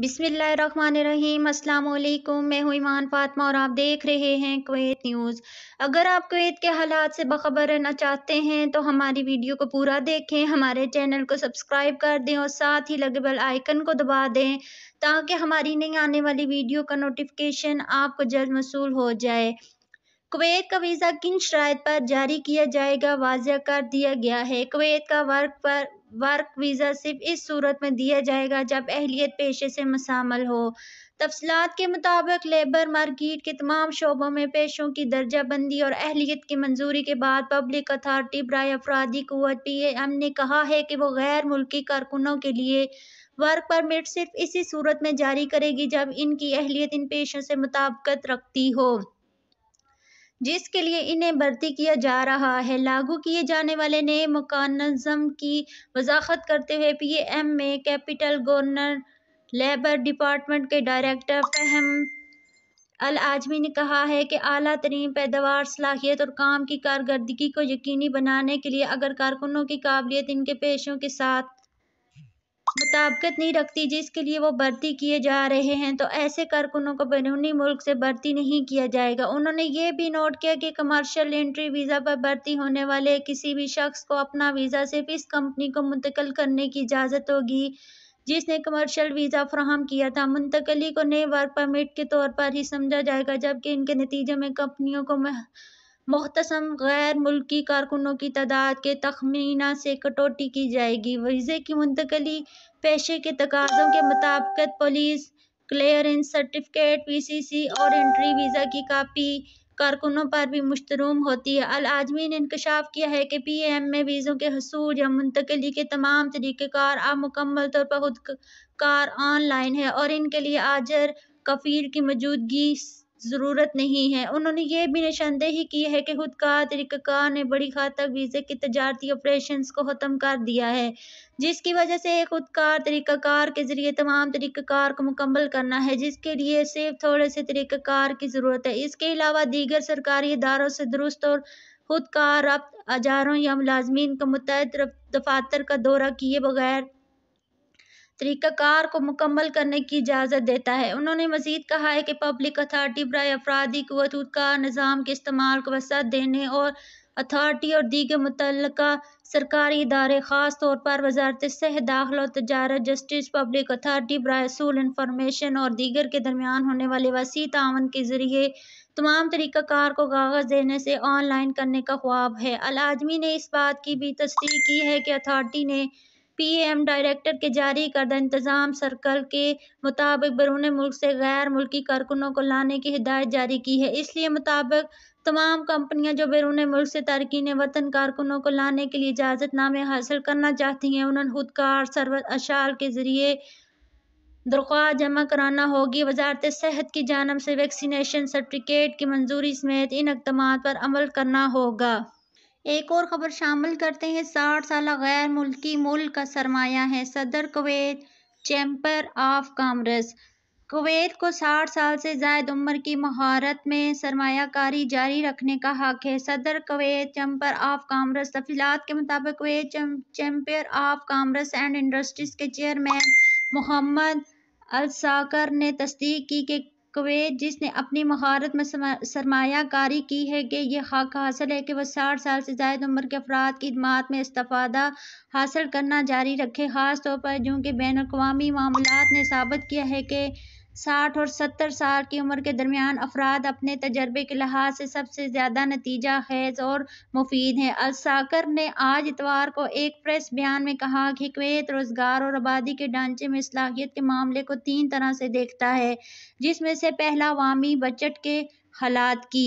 बिसमीम अल्लाम मैं हूँ ईमान फातमा और आप देख रहे हैं कुवैत न्यूज़ अगर आप कुवैत के हालात से बखबर रहना चाहते हैं तो हमारी वीडियो को पूरा देखें हमारे चैनल को सब्सक्राइब कर दें और साथ ही लगे बेल आइकन को दबा दें ताकि हमारी नई आने वाली वीडियो का नोटिफिकेशन आपको जल्द मसूल हो जाए कुवैत का वीज़ा किन शरात पर जारी किया जाएगा वाजिया कर दिया गया है कुवैत का वर्क पर वर्क वीज़ा सिर्फ इस सूरत में दिया जाएगा जब अहलियत पेशे से मसामल हो तफसलत के मुताबिक लेबर मार्किट के तमाम शोबों में पेशों की दर्जा बंदी और अहलियत की मंजूरी के बाद पब्लिक अथार्टी ब्राय अफराधी कुत पी एम ने कहा है कि वो गैर मुल्की कारकुनों के लिए वर्क परमिट सिर्फ इसी सूरत में जारी करेगी जब इनकी अहलियत इन पेशों से मुताबकत रखती हो जिसके लिए इन्हें भर्ती किया जा रहा है लागू किए जाने वाले नए मकानज़म की वजाहत करते हुए पी एम में कैपिटल गवर्नर लेबर डिपार्टमेंट के डायरेक्टर फहम अल आजमी ने कहा है कि अला तरीन पैदावार सलाहियत और काम की कारकर्दगी को यकीनी बनाने के लिए अगर कारकुनों की काबिलियत इनके पेशों के साथ मुताबिक़त नहीं रखती जिसके लिए वो भर्ती किए जा रहे हैं तो ऐसे कारकुनों को बैरूनी मुल्क से भर्ती नहीं किया जाएगा उन्होंने ये भी नोट किया कि कमर्शियल एंट्री वीज़ा पर भर्ती होने वाले किसी भी शख्स को अपना वीज़ा सिर्फ इस कंपनी को मुंतकल करने की इजाज़त होगी जिसने कमर्शियल वीज़ा फ्राहम किया था मुंतकली को नए वर्क परमिट के तौर पर ही समझा जाएगा जबकि इनके नतीजे में कंपनियों को मोहतसम गैर मुल्की कारकुनों की तादाद के तखमीना से कटौती की जाएगी वीज़े की मुंतकली पेशे के तकाज़ों के मुताबिक police clearance certificate P C C और एंट्री वीज़ा की कापी कारकुनों पर भी मुश्तरूम होती है अल आजमी ने इंकशाफ किया है कि पी एम में वीज़ों के हसूल या मुंतकली के तमाम तरीक़ेकार अब मुकम्मल तौर पर खुद कार ऑनलाइन है और इनके लिए आजर कफील की मौजूदगी ज़रूरत नहीं है उन्होंने ये भी निशानदेही की है कि खुद का तरीक़ाकार ने बड़ी हद तक वीज़े के तजारती ऑपरेशन को ख़त्म कर दिया है जिसकी वजह से खुदकार तरीक़ाकार के ज़रिए तमाम तरीक़ाकार को मुकम्मल करना है जिसके लिए सिर्फ थोड़े से तरीक़ाकार की ज़रूरत है इसके अलावा दीगर सरकारी इदारों से दुरुस्त और खुद का रब्त अजारों या मुलाजमीन का मुतद दफातर का दौरा किए बगैर तरीक़ाकार को मुकम्मल करने की इजाज़त देता है उन्होंने मज़ीद कहा है कि पब्लिक अथार्टी बर अफराधी कवतूत का निज़ाम के इस्तेमाल को वसा देने और अथार्टी और दीगर मुतल सरकारी इदारे ख़ास तौर पर वजारत सह दाखिल और तजारत जस्टिस पब्लिक अथार्टी बरसूल इंफॉर्मेशन और दीगर के दरमियान होने वाले वसी तावन के ज़रिए तमाम तरीक़ाकार को कागज़ देने से ऑनलाइन करने का ख्वाब है अलाजमी ने इस बात की भी तस्दीक की है कि अथार्टी ने पी.एम डायरेक्टर के जारी करदा इंतजाम सर्कल के मुताबिक बैरून मुल्क से गैर मुल्की कारकुनों को लाने की हिदायत जारी की है इसलिए मुताबिक तमाम कंपनियां जो बैरून मुल्क से तारकिन वतन कारकुनों को लाने के लिए इजाज़त नामे हासिल करना चाहती हैं उन्हें खुदकार सरबत अशाल के ज़रिए दरख्वा जमा कराना होगी वजारत सेहत की जानब से वैक्सीनेशन सर्टिफिकेट की मंजूरी समेत इन इकदाम पर अमल करना होगा एक और खबर शामिल करते हैं साठ साल गैर मुल्की मुल्क का सरमाया है सदर Kuwait chamber of commerce Kuwait को साठ साल से जायद उम्र की महारत में सरमाकारी जारी रखने का हक है सदर कुवैत चैम्बर ऑफ कामर्स तफीलात के मुताबिक Kuwait chamber of commerce and industries के चेयरमैन मोहम्मद अलसाकर ने तस्दीक की कि कुवैत जिसने अपनी महारत में सरमायाकारी की है कि यह हक हासिल है कि वह साठ साल से जायद उम्र के अफराद की खदमात में इस्तादा हासिल करना जारी रखे ख़ास तौर पर कि बैन अवी मामला ने साबित किया है कि साठ और सत्तर साल की उम्र के दरमियान अफराद अपने तजर्बे के लिहाज से सबसे ज़्यादा नतीजा खैज और मुफीद हैं अलसाकर ने आज इतवार को एक प्रेस बयान में कहा कि कुवैत रोज़गार और आबादी के ढांचे में असलाहियत के मामले को तीन तरह से देखता है जिसमें से पहला वामी बजट के हालात की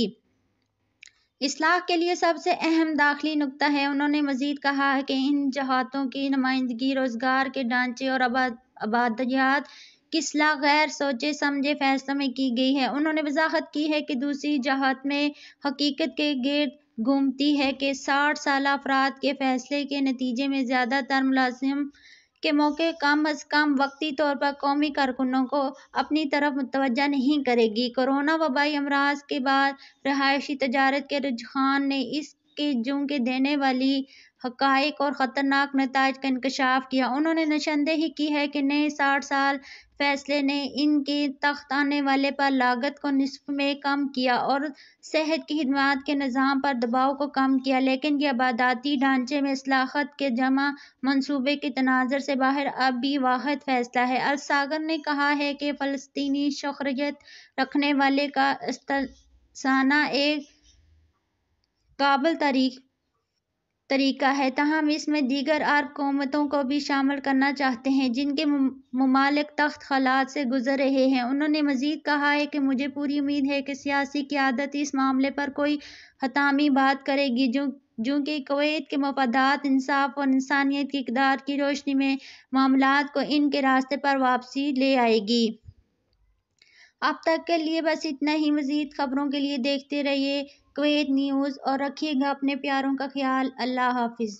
इसलाह के लिए सबसे अहम दाखिली नुकता है उन्होंने मजीद कहा कि इन जहातों की नुमाइंदगी रोज़गार के ढांचे और आबादियात किसला गैर सोचे समझे फैसलों में की गई है उन्होंने वजाहत की है कि दूसरी जहात में हकीकत के गिरद घूमती है कि साठ साल अफराद के फैसले के नतीजे में ज़्यादातर मुलाजिम के मौके कम अज कम वक्ती तौर पर कौमी कारकुनों को अपनी तरफ मुतवजह नहीं करेगी कोरोना वबाई अमराज के बाद रहायशी तजारत के रुझान ने इसके जूं के देने वाली हकाइक और ख़तरनाक नतज का इंकशाफ किया उन्होंने नशंदेही की है कि नए साठ साल फैसले ने इनके तख्त आने वाले पर लागत को निसफ में कम किया और सेहत की खदमात के निज़ाम पर दबाव को कम किया लेकिन यह आबादाती ढांचे में असलाखत के जमा मनसूबे के तनाजर से बाहर अब भी वाहद फैसला है अलसागर ने कहा है कि फ़लस्तनी शख्रियत रखने वाले का एक काबिल तारीख तरीका है तहम इसमें दीगर आरब कौमतों को भी शामिल करना चाहते हैं जिनके ममालिक तख्त हालात से गुज़र रहे हैं उन्होंने मज़ीद कहा है कि मुझे पूरी उम्मीद है कि सियासी क़्यादत इस मामले पर कोई हतामी बात करेगी जो जो कि कोवैत के मफादात इंसाफ और इंसानियत की इकदार की रोशनी में मामला को इनके रास्ते पर वापसी ले आएगी अब तक के लिए बस इतना ही मज़ीद खबरों के लिए देखते रहिए क्वेज न्यूज़ और रखिएगा अपने प्यारों का ख्याल अल्लाह हाफ़िज़